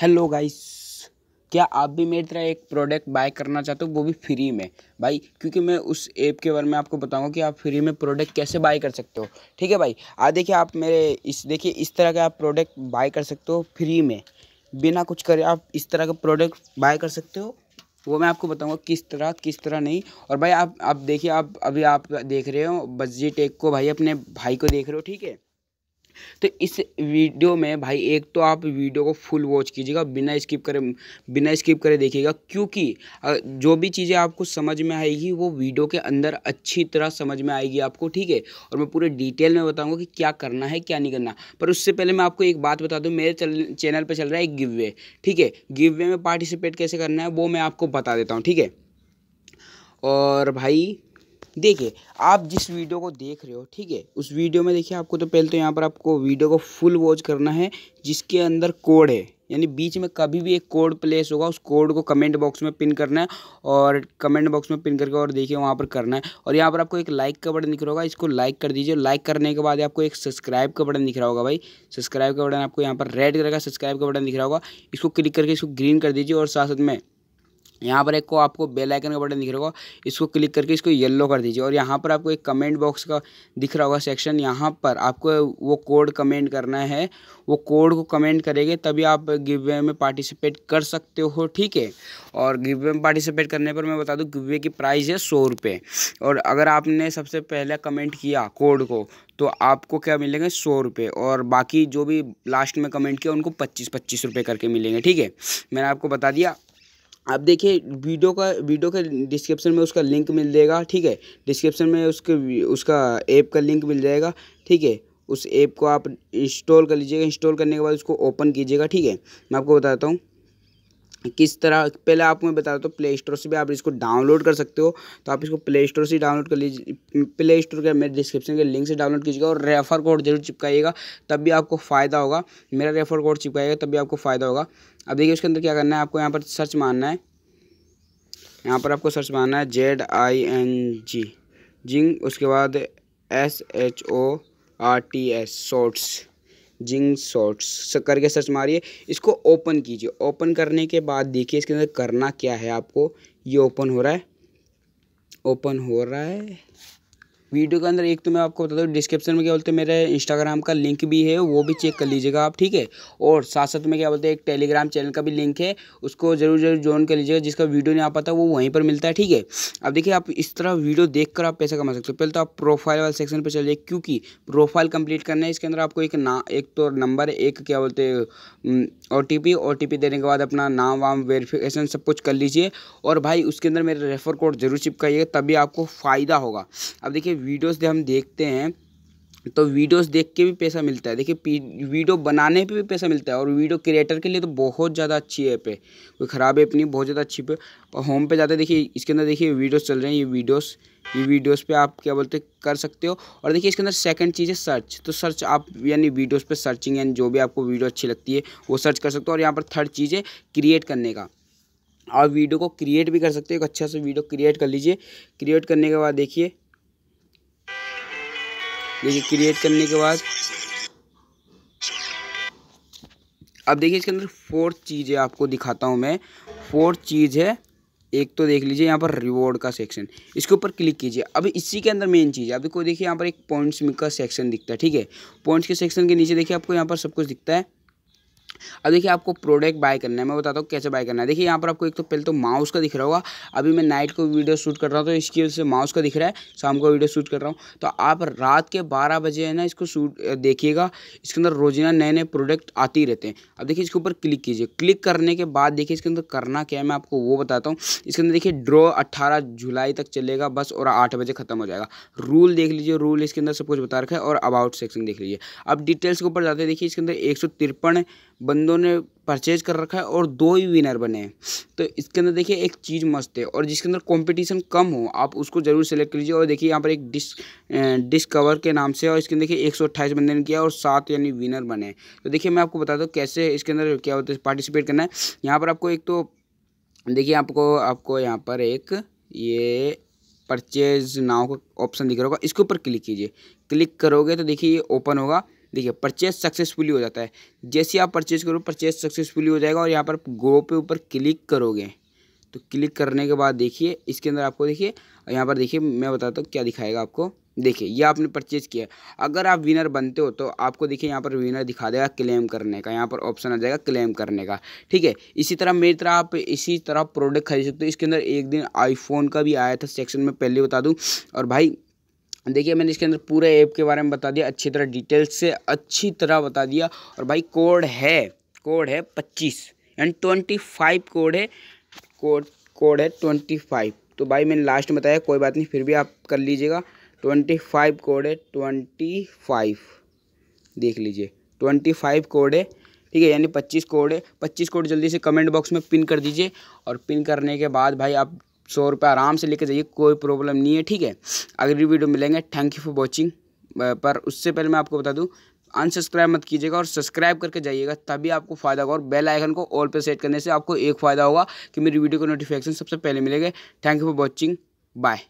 hello guys क्या आप भी मेरी तरह एक प्रोडक्ट बाय करना चाहते हो वो भी फ्री में भाई क्योंकि मैं उस ऐप के बारे में आपको बताऊंगा कि आप फ्री में प्रोडक्ट कैसे बाय कर सकते हो ठीक है भाई आ देखिए आप मेरे इस देखिए इस तरह का आप प्रोडक्ट बाय कर सकते हो फ्री में बिना कुछ करे आप इस तरह का प्रोडक्ट बाय कर सकते हो वो मैं आपको बताऊँगा किस तरह किस तरह नहीं और भाई आप आप देखिए आप अभी आप देख रहे हो बजट टेक को भाई अपने भाई को देख रहे हो ठीक है तो इस वीडियो में भाई एक तो आप वीडियो को फुल वॉच कीजिएगा बिना स्किप करे बिना स्किप करे देखिएगा क्योंकि जो भी चीज़ें आपको समझ में आएगी वो वीडियो के अंदर अच्छी तरह समझ में आएगी आपको ठीक है और मैं पूरे डिटेल में बताऊँगा कि क्या करना है क्या नहीं करना पर उससे पहले मैं आपको एक बात बता दूँ मेरे चैनल पर चल रहा है एक गिव वे ठीक है गिव वे में पार्टिसिपेट कैसे करना है वो मैं आपको बता देता हूँ ठीक है और भाई देखिए आप जिस वीडियो को देख रहे हो ठीक है उस वीडियो में देखिए आपको तो पहले तो यहाँ पर आपको वीडियो को फुल वॉच करना है जिसके अंदर कोड है यानी बीच में कभी भी एक कोड प्लेस होगा उस कोड को कमेंट बॉक्स में पिन करना है और कमेंट बॉक्स में पिन करके और देखिए वहाँ पर करना है और यहाँ पर आपको एक लाइक का बटन दिख रहा होगा इसको लाइक कर दीजिए लाइक करने के बाद आपको एक सब्सक्राइब का बटन दिख रहा होगा भाई सब्सक्राइब का बटन आपको यहाँ पर रेड कलर का सब्सक्राइब का बटन दिख रहा होगा इसको क्लिक करके इसको ग्रीन कर दीजिए और साथ साथ में यहाँ पर एक को आपको बेल आइकन का बटन दिख रहा होगा इसको क्लिक करके इसको येलो कर दीजिए और यहाँ पर आपको एक कमेंट बॉक्स का दिख रहा होगा सेक्शन यहाँ पर आपको वो कोड कमेंट करना है वो कोड को कमेंट करेंगे तभी आप गिवे में पार्टिसिपेट कर सकते हो ठीक है और गिवे में पार्टिसिपेट करने पर मैं बता दूँ गिवे की प्राइस है सौ रुपये और अगर आपने सबसे पहले कमेंट किया कोड को तो आपको क्या मिलेंगे सौ रुपये और बाकी जो भी लास्ट में कमेंट किया उनको पच्चीस पच्चीस रुपये करके मिलेंगे ठीक है मैंने आपको बता दिया आप देखिए वीडियो का वीडियो के डिस्क्रिप्शन में उसका लिंक मिल जाएगा ठीक है डिस्क्रिप्शन में उसके उसका ऐप का लिंक मिल जाएगा ठीक है उस ऐप को आप इंस्टॉल कर लीजिएगा इंस्टॉल करने के बाद उसको ओपन कीजिएगा ठीक है मैं आपको बताता हूँ किस तरह पहले आपको मैं बता देता प्ले स्टोर से भी आप इसको डाउनलोड कर सकते हो तो आप इसको प्ले स्टोर से डाउनलोड कर लीजिए प्ले स्टोर के मेरे डिस्क्रिप्शन के लिंक से डाउनलोड कीजिएगा और रेफर कोड जरूर चिपकाइएगा तब भी आपको फ़ायदा होगा मेरा रेफर कोड चिपकाएगा तब भी आपको फ़ायदा होगा अब देखिए उसके अंदर क्या करना है आपको यहाँ पर सर्च मारना है यहाँ पर आपको सर्च मारना है Z I N G Zing उसके बाद S H O R T S shorts Zing shorts करके सर्च मारिए इसको ओपन कीजिए ओपन करने के बाद देखिए इसके अंदर करना क्या है आपको ये ओपन हो रहा है ओपन हो रहा है वीडियो के अंदर एक तो मैं आपको बता दूँ डिस्क्रिप्शन में क्या बोलते हैं मेरे इंस्टाग्राम का लिंक भी है वो भी चेक कर लीजिएगा आप ठीक है और साथ साथ में क्या बोलते हैं एक टेलीग्राम चैनल का भी लिंक है उसको जरूर जरूर ज्वाइन कर लीजिएगा जिसका वीडियो नहीं आ पाता वो वहीं पर मिलता है ठीक है अब देखिए आप इस तरह वीडियो देख आप पैसा कमा सकते हो पहले तो आप प्रोफाइल वाले सेक्शन पर चलिए क्योंकि प्रोफाइल कंप्लीट करना है इसके अंदर आपको एक ना एक तो नंबर एक क्या बोलते हैं O T P O T P देने के बाद अपना नाम वाम वेरिफिकेशन सब कुछ कर लीजिए और भाई उसके अंदर मेरा रेफर कोड जरूर चिपकाइएगा तभी आपको फ़ायदा होगा अब देखिए वीडियोस हम देखते हैं तो वीडियोस देख के भी पैसा मिलता है देखिए वीडियो बनाने पे भी पैसा मिलता है और वीडियो क्रिएटर के लिए तो बहुत ज़्यादा अच्छी ऐप है कोई ख़राब ऐप नहीं बहुत ज़्यादा अच्छी पे और होम पे जाते हैं देखिए इसके अंदर देखिए वीडियोस चल रहे हैं ये वीडियोस ये वीडियोस पे आप क्या बोलते कर सकते हो और देखिए इसके अंदर सेकेंड चीज़ है सर्च तो सर्च आप यानी वीडियोज़ पर सर्चिंग यानी जो भी आपको वीडियो अच्छी लगती है वो सर्च कर सकते हो और यहाँ पर थर्ड चीज़ है क्रिएट करने का आप वीडियो को क्रिएट भी कर सकते हो एक अच्छा से वीडियो क्रिएट कर लीजिए क्रिएट करने के बाद देखिए देखिए क्रिएट करने के बाद अब देखिए इसके अंदर फोर है आपको दिखाता हूँ मैं फोर चीज़ है एक तो देख लीजिए यहाँ पर रिवॉर्ड का सेक्शन इसके ऊपर क्लिक कीजिए अब इसी के अंदर मेन चीज़ है अभी कोई देखिए यहाँ पर एक पॉइंट्स का सेक्शन दिखता है ठीक है पॉइंट्स के सेक्शन के नीचे देखिए आपको यहाँ पर सब कुछ दिखता है अब देखिए आपको प्रोडक्ट बाय करना है मैं बताता हूँ कैसे बाय करना है देखिए यहाँ पर आपको एक तो पहले तो माउस का दिख रहा होगा अभी मैं नाइट को वीडियो शूट कर रहा हूँ तो इसकी वजह से माउस का दिख रहा है शाम को वीडियो शूट कर रहा हूँ तो आप रात के बारह बजे है ना इसको शूट देखिएगा इसके अंदर रोजाना नए नए प्रोडक्ट आते ही रहते हैं अब देखिए इसके ऊपर क्लिक कीजिए क्लिक करने के बाद देखिए इसके अंदर करना क्या है मैं आपको वो बताता हूँ इसके अंदर देखिए ड्रॉ अट्ठारह जुलाई तक चलेगा बस और आठ बजे खत्म हो जाएगा रूल देख लीजिए रूल इसके अंदर सब कुछ बता रखा है और अबाउट सेक्शन देख लीजिए अब डिटेल्स के ऊपर जाते हैं देखिए इसके अंदर एक बंदों ने परचेज कर रखा है और दो ही विनर बने हैं तो इसके अंदर देखिए एक चीज़ मस्त है और जिसके अंदर कंपटीशन कम हो आप उसको ज़रूर सेलेक्ट कीजिए और देखिए यहाँ पर एक डिस डिस्कवर के नाम से और इसके अंदर देखिए एक सौ अट्ठाईस बंदे ने किया और सात यानी विनर बने तो देखिए मैं आपको बता दूँ कैसे इसके अंदर क्या होता है पार्टिसिपेट करना है यहाँ पर आपको एक तो देखिए आपको आपको यहाँ पर एक ये परचेज नाव का ऑप्शन दिख रहा होगा इसके ऊपर क्लिक कीजिए क्लिक करोगे तो देखिए ये ओपन होगा देखिए परचेज सक्सेसफुली हो जाता है जैसे आप परचेज करो परचेज सक्सेसफुली हो जाएगा और यहाँ पर गो पे ऊपर क्लिक करोगे तो क्लिक करने के बाद देखिए इसके अंदर आपको देखिए यहाँ पर देखिए मैं बताता हूँ क्या दिखाएगा आपको देखिए ये आपने परचेज़ किया अगर आप विनर बनते हो तो आपको देखिए यहाँ पर विनर दिखा देगा क्लेम करने का यहाँ पर ऑप्शन आ जाएगा क्लेम करने का ठीक है इसी तरह मेरी तरह आप इसी तरह प्रोडक्ट खरीद सकते हो इसके अंदर एक दिन आईफोन का भी आया था सेक्शन में पहले बता दूँ और भाई देखिए मैंने इसके अंदर पूरे ऐप के बारे में बता दिया अच्छी तरह डिटेल्स से अच्छी तरह बता दिया और भाई कोड है कोड है पच्चीस एंड ट्वेंटी फाइव कोड है कोड कोड है ट्वेंटी फाइव तो भाई मैंने लास्ट में बताया कोई बात नहीं फिर भी आप कर लीजिएगा ट्वेंटी फाइव कोड है ट्वेंटी फाइव देख लीजिए ट्वेंटी फाइव कोड है ठीक है यानी पच्चीस कोड है पच्चीस कोड जल्दी से कमेंट बॉक्स में पिन कर दीजिए और पिन करने के बाद भाई आप सौ रुपये आराम से लेके जाइए कोई प्रॉब्लम नहीं है ठीक है अगली वीडियो मिलेंगे थैंक यू फॉर वॉचिंग पर उससे पहले मैं आपको बता दूँ अनसब्सक्राइब मत कीजिएगा और सब्सक्राइब करके जाइएगा तभी आपको फ़ायदा होगा और बेल आइकन को ऑल पे सेट करने से आपको एक फ़ायदा होगा कि मेरी वीडियो को नोटिफिकेशन सबसे पहले मिलेगा thank you for watching bye